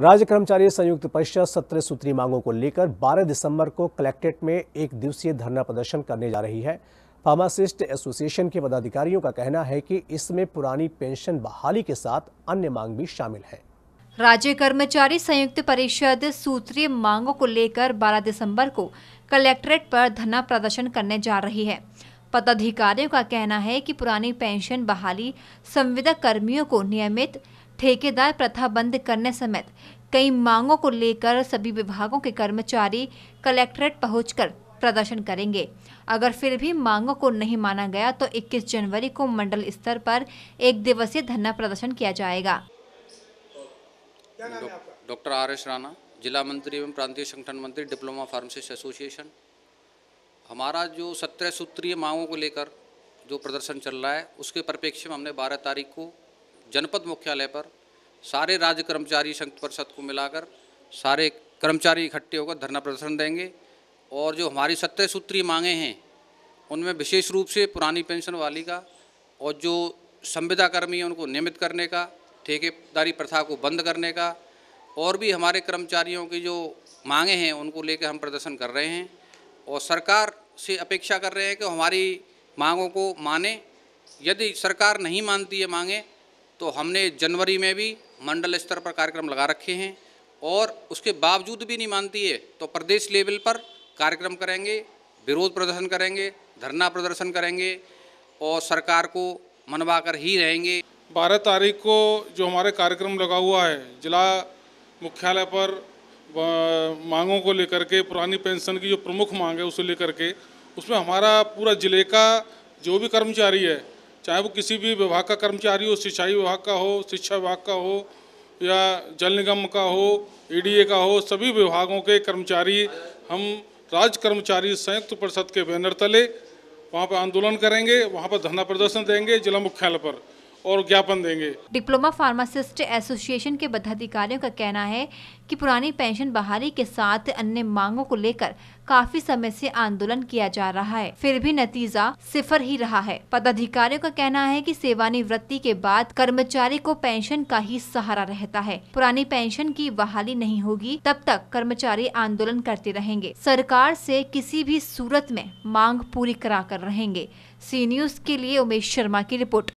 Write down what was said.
राज्य कर्मचारी संयुक्त परिषद सत्रह सूत्री मांगों को लेकर 12 दिसंबर को कलेक्ट्रेट में एक दिवसीय धरना प्रदर्शन करने जा रही है फार्मासिस्ट एसोसिएशन के पदाधिकारियों का कहना है कि इसमें पुरानी पेंशन बहाली के साथ अन्य मांग भी शामिल है राज्य कर्मचारी संयुक्त परिषद सूत्रीय मांगों को लेकर 12 दिसंबर को कलेक्ट्रेट पर धरना प्रदर्शन करने जा रही है पदाधिकारियों का कहना है कि पुरानी पेंशन बहाली संविदा कर्मियों को नियमित ठेकेदार प्रथा बंद करने समेत कई मांगों को लेकर सभी विभागों के कर्मचारी कलेक्ट्रेट पहुंचकर प्रदर्शन करेंगे अगर फिर भी मांगों को नहीं माना गया तो 21 जनवरी को मंडल स्तर पर एक दिवसीय धरना प्रदर्शन किया जाएगा डॉक्टर आर एस राणा जिला मंत्री एवं प्रांतीय संगठन मंत्री डिप्लोमा फार्मासिस्ट एसोसिएशन हमारा जो सत्रह सूत्रीय मांगों को लेकर जो प्रदर्शन चल रहा है उसके परिप्रेक्ष्य में हमने बारह तारीख को जनपद मुख्यालय पर सारे राज्य कर्मचारी संयुक्त परिषद को मिलाकर सारे कर्मचारी इकट्ठे होकर धरना प्रदर्शन देंगे और जो हमारी सत्य सूत्री मांगे हैं उनमें विशेष रूप से पुरानी पेंशन वाली का और जो संविदा कर्मी हैं उनको नियमित करने का ठेकेदारी प्रथा को बंद करने का और भी हमारे कर्मचारियों की जो मांगे हैं उनको लेकर हम प्रदर्शन कर रहे हैं और सरकार से अपेक्षा कर रहे हैं कि हमारी मांगों को माने यदि सरकार नहीं मानती है मांगे तो हमने जनवरी में भी मंडल स्तर पर कार्यक्रम लगा रखे हैं और उसके बावजूद भी नहीं मानती है तो प्रदेश लेवल पर कार्यक्रम करेंगे विरोध प्रदर्शन करेंगे धरना प्रदर्शन करेंगे और सरकार को मनवा कर ही रहेंगे बारह तारीख को जो हमारे कार्यक्रम लगा हुआ है जिला मुख्यालय पर मांगों को लेकर के पुरानी पेंशन की जो प्रमुख मांग है उसे लेकर के उसमें हमारा पूरा ज़िले का जो भी कर्मचारी है चाहे वो किसी भी विभाग का कर्मचारी हो सिंचाई विभाग का हो शिक्षा विभाग का हो या जल निगम का हो ईडीए e का हो सभी विभागों के कर्मचारी हम राज्य कर्मचारी संयुक्त परिषद के बैनर तले वहाँ पर आंदोलन करेंगे वहाँ पर धरना प्रदर्शन देंगे जिला मुख्यालय पर और ज्ञापन देंगे डिप्लोमा फार्मासिस्ट एसोसिएशन के पदाधिकारियों का कहना है कि पुरानी पेंशन बहाली के साथ अन्य मांगों को लेकर काफी समय से आंदोलन किया जा रहा है फिर भी नतीजा सिफर ही रहा है पदाधिकारियों का कहना है कि सेवानिवृत्ति के बाद कर्मचारी को पेंशन का ही सहारा रहता है पुरानी पेंशन की बहाली नहीं होगी तब तक कर्मचारी आंदोलन करते रहेंगे सरकार से किसी भी सूरत में मांग पूरी करा कर रहेंगे सी न्यूज के लिए उमेश शर्मा की रिपोर्ट